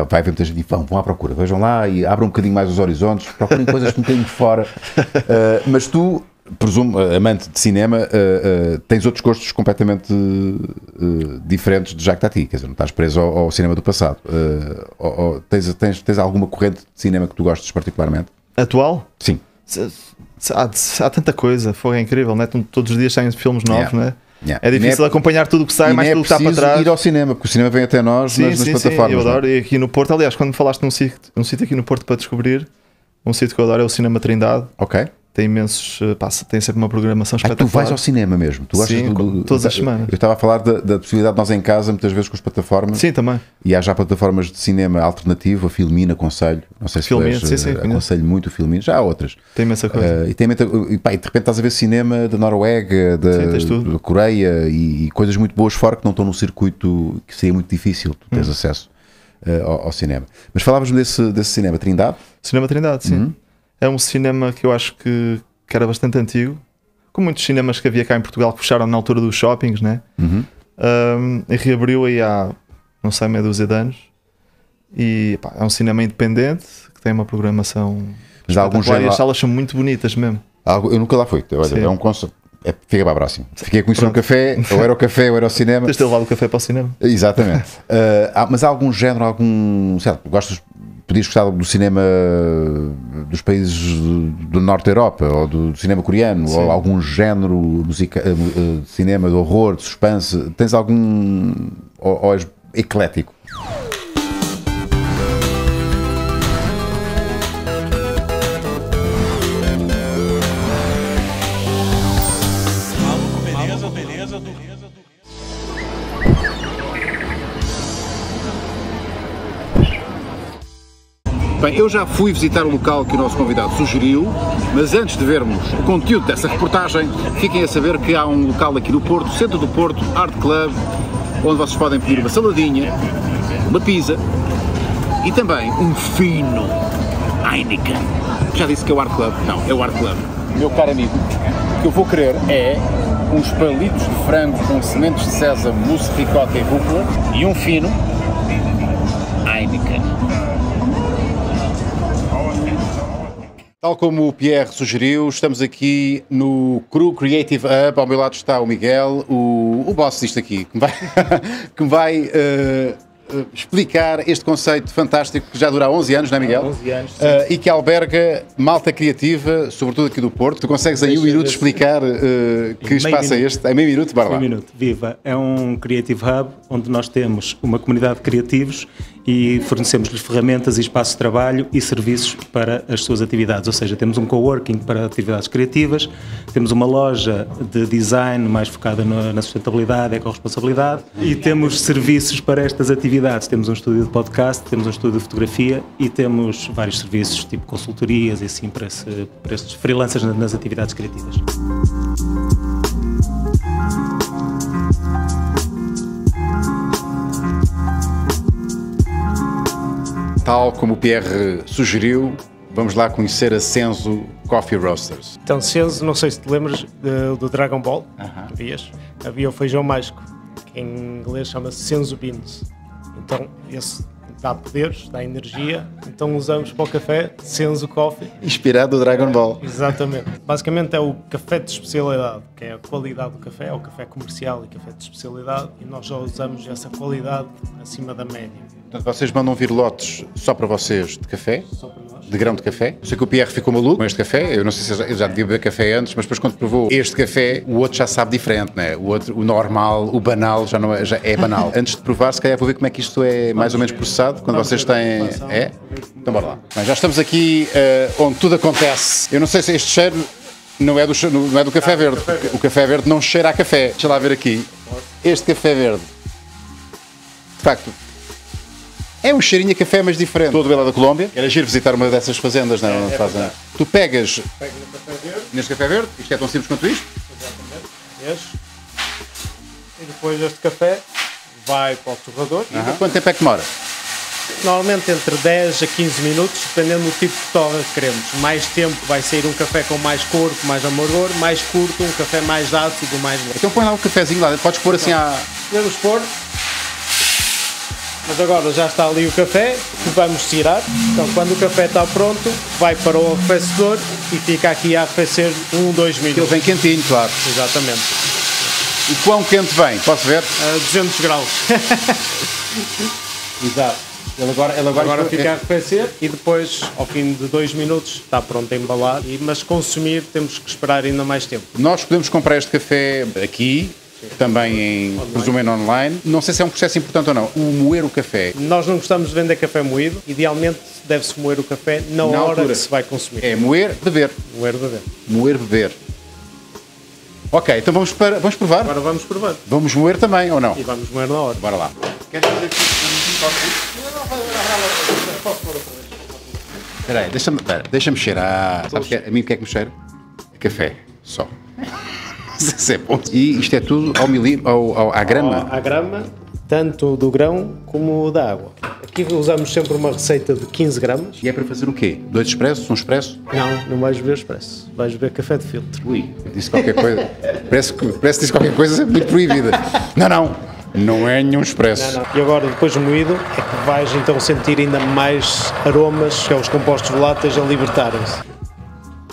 vai ver muita gente e vão, vão à procura, vejam lá e abram um bocadinho mais os horizontes, procurem coisas um bocadinho fora. Uh, mas tu presumo, eh, amante de cinema, uh, uh, tens outros gostos completamente uh, diferentes de Jacques Tati, quer dizer, não estás preso ao, ao cinema do passado. Ou, ou tens, tens, tens alguma corrente de cinema que tu gostes particularmente? Atual? Sim. Há, há tanta coisa, foi incrível, né? todos os dias saem filmes novos, yeah. né? Yeah. É difícil é, acompanhar tudo o que sai, mas tudo é que está para trás. ir ao cinema, porque o cinema vem até nós sim, nas, nas sim, plataformas. eu é? adoro. E aqui no Porto, aliás, quando me falaste num sítio, num sítio aqui no Porto para descobrir, um sítio que eu adoro é o Cinema Trindade. Ok tem imensos. Eh, passa, tem sempre uma programação espetacular. Ah, tu vais ao cinema mesmo? Tu Sim, do, do, todas as semanas. Eu estava a falar da, da, possibilidade de nós em casa, muitas vezes com as plataformas. Sim, também. E há já plataformas de cinema alternativo, a Filmina, aconselho. Não sei se Filmina, sim, sim, eh, aconselho sim. muito o Filmina. Já há outras. Tem imensa coisa. Uh, e, tem muita, e, pá, e de repente estás a ver cinema da Noruega, da, sim, da Coreia e, e, coisas muito boas fora que não estão num circuito que seria muito difícil tu hum. acesso uh, ao, ao, cinema. Mas falávamos desse, desse cinema Trindade? Cinema Trindade, sim. Uhum é um cinema que eu acho que, que era bastante antigo, como muitos cinemas que havia cá em Portugal que fecharam na altura dos shoppings, né? Uhum. Um, e reabriu aí há, não sei, meia dúzia de anos. E pá, é um cinema independente que tem uma programação. Mas há alguns género... as salas são muito bonitas mesmo. Algo... Eu nunca lá fui, olha, é um conceito. É, fica para a próxima. Fiquei a conhecer o um café, ou era o café, ou era o cinema. Tens de levar o café para o cinema. Exatamente. Uh, há, mas há algum género, algum. certo, gostas podias gostar do cinema dos países do norte da Europa, ou do cinema coreano, Sim. ou algum género musica, eh, eh, de cinema de horror, de suspense. Tens algum. ou, ou és eclético? Bem, eu já fui visitar o local que o nosso convidado sugeriu, mas antes de vermos o conteúdo dessa reportagem, fiquem a saber que há um local aqui no Porto, centro do Porto, Art Club, onde vocês podem pedir uma saladinha, uma pizza e também um fino Heineken. Já disse que é o Art Club? Não, é o Art Club. Meu caro amigo, o que eu vou querer é uns palitos de frango com sementes de sésamo, mousse, ricota e rúcula e um fino Tal como o Pierre sugeriu, estamos aqui no Crew Creative Hub. Ao meu lado está o Miguel, o, o boss disto aqui, que me vai, que me vai uh, explicar este conceito fantástico que já dura há 11 anos, não é, Miguel? Há 11 anos. Uh, e que alberga malta criativa, sobretudo aqui do Porto. Tu consegues aí um minuto explicar uh, que espaço é este? Em meio minuto, bora lá. Em meio minuto, viva. É um Creative Hub onde nós temos uma comunidade de criativos e fornecemos-lhes ferramentas e espaço de trabalho e serviços para as suas atividades. Ou seja, temos um coworking para atividades criativas, temos uma loja de design mais focada na sustentabilidade, ecorresponsabilidade e temos serviços para estas atividades. Temos um estúdio de podcast, temos um estúdio de fotografia e temos vários serviços, tipo consultorias e assim, para, esse, para estes freelancers nas atividades criativas. Tal como o Pierre sugeriu, vamos lá conhecer a Senso Coffee Roasters. Então, Senso, não sei se te lembras do, eh, do Dragon Ball, uh -huh. vias? Havia o feijão mágico, que em inglês chama-se Senso Beans. Então, esse dá poderes, dá energia, então usamos para o café Senso Coffee. Inspirado do Dragon Ball. É, exatamente. Basicamente é o café de especialidade, que é a qualidade do café, é o café comercial e café de especialidade, e nós já usamos essa qualidade acima da média Portanto, vocês mandam vir lotes só para vocês de café? Só para nós. De grão de café? Sei que o Pierre ficou maluco com este café. Eu não sei se eu já, devia beber café antes, mas depois quando provou este café, o outro já sabe diferente, né? O outro, o normal, o banal, já não é, já é banal. antes de provar, se calhar vou ver como é que isto é mais ou menos processado, quando Vamos vocês têm... É? Então bora lá. Bem, já estamos aqui uh, onde tudo acontece. Eu não sei se este cheiro não é do, não é do café, ah, verde. café verde. O café verde não cheira a café. Deixa lá ver aqui. Este café verde. De facto, é um cheirinho a café, mas diferente. Todo bem lá da Colômbia. Era giro visitar uma dessas fazendas, não, é, é, é fazenda. Tu pegas. Pega café verde. Neste café verde, isto é tão simples quanto isto. Exatamente. Este. E depois este café vai para o torrador. E quanto tempo é que demora? Normalmente entre 10 a 15 minutos, dependendo do tipo de torra que queremos. Mais tempo vai sair um café com mais corpo, mais amargor, mais curto, um café mais ácido, mais leve. Então põe lá um cafezinho lá, podes pôr assim então, a. Podemos pôr mas agora já está ali o café que vamos tirar. Então, quando o café está pronto, vai para o arrefecedor e fica aqui a arrefecer um, dois minutos. Ele vem quentinho, claro. Exatamente. E quão quente vem? Posso ver? A ah, 200 graus. Exato. Ele agora, ele agora, agora fica a é- arrefecer e depois, ao fim de dois minutos, está pronto a embalar. Mas consumir temos que esperar ainda mais tempo. Nós podemos comprar este café aqui também em, presumem online. Não sei se é um processo importante ou não, o moer o café. Nós não gostamos de vender café moído, idealmente deve-se moer o café na, na hora altura. que se vai consumir. É moer, beber. Moer, beber. Moer, beber. Ok, então vamos, para, vamos provar? Agora vamos provar. Vamos moer também, ou não? E vamos moer na hora. Bora lá. Queres fazer aqui um Posso pôr outra vez? Espera aí, deixa-me deixa cheirar. Sabes que, é, a mim o que é que me cheira? Café, só. Isso é bom. E isto é tudo ao mili... ao, ao, à grama? À grama, tanto do grão como da água. Aqui usamos sempre uma receita de 15 gramas. E é para fazer o quê? Dois expressos? Um expresso? Não, não vais beber expresso. Vais beber café de filtro. Ui, disse qualquer coisa. parece, que, parece que disse qualquer coisa muito proibida. Não, não. Não é nenhum expresso. Não, não. E agora, depois moído, é que vais então sentir ainda mais aromas, que é os compostos voláteis, a libertarem-se.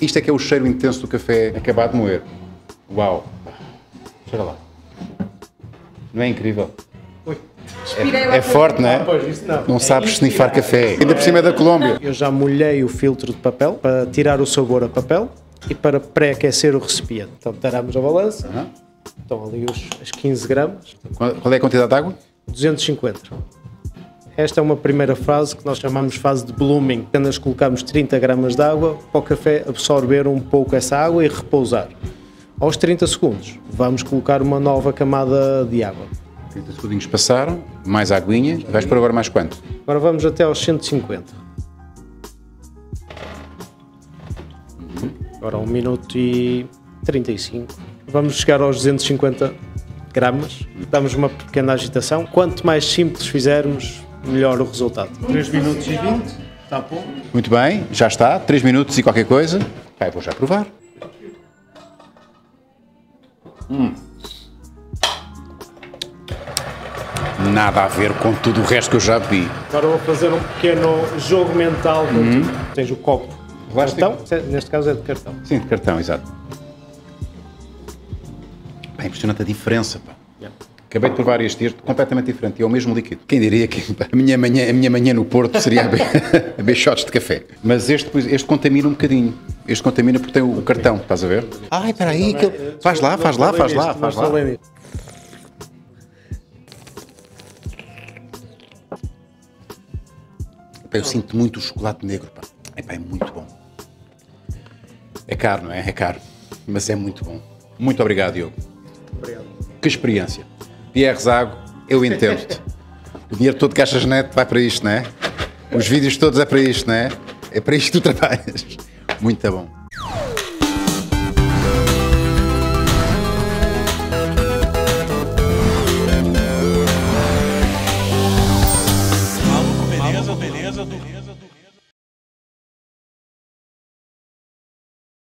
Isto é que é o cheiro intenso do café acabado de moer. Uau! Chega lá. Não é incrível? É, é forte, não é? não. É sabes snifar café. Ainda por cima é da Colômbia. Eu já molhei o filtro de papel para tirar o sabor a papel e para pré-aquecer o recipiente. Então, taramos a balança. Estão ali os, as 15 gramas. Qual, é a quantidade de água? 250. Esta é uma primeira fase que nós chamamos fase de blooming. Apenas colocamos 30 gramas de água para o café absorver um pouco essa água e repousar. Aos 30 segundos, vamos colocar uma nova camada de água. 30 segundinhos passaram, mais aguinha. Vais por agora mais quanto? Agora vamos até aos 150. Agora 1 minuto e 35. Vamos chegar aos 250 gramas. Damos uma pequena agitação. Quanto mais simples fizermos, melhor o resultado. 3 minutos e 20. Está bom? Muito bem, já está. 3 minutos e qualquer coisa. Vai, vou já provar. Hum. Nada a ver com tudo o resto que eu já vi. Agora vou fazer um pequeno jogo mental. Hum. Tipo, tens o copo de cartão, é, neste caso é de cartão. Sim, de cartão, exato. Pá, impressionante a diferença, pá. Yeah. Acabei de provar este este, completamente diferente, é o mesmo líquido. Quem diria que a minha manhã, a minha manhã no Porto seria a beber shots de café. Mas este, este contamina um bocadinho. Este contamina porque tem o cartão, estás a ver? Ai, espera aí, que... faz lá, faz lá, faz lá, faz lá. eu sinto muito o chocolate negro, pá. É, é muito bom. É caro, não é? É caro. Mas é muito bom. Muito obrigado, Diogo. Obrigado. Que experiência. Pierre Zago, eu entendo-te. O dinheiro todo que achas net vai para isto, não é? Os vídeos todos é para isto, não é? É para isto que tu trabalhas. Muito bom.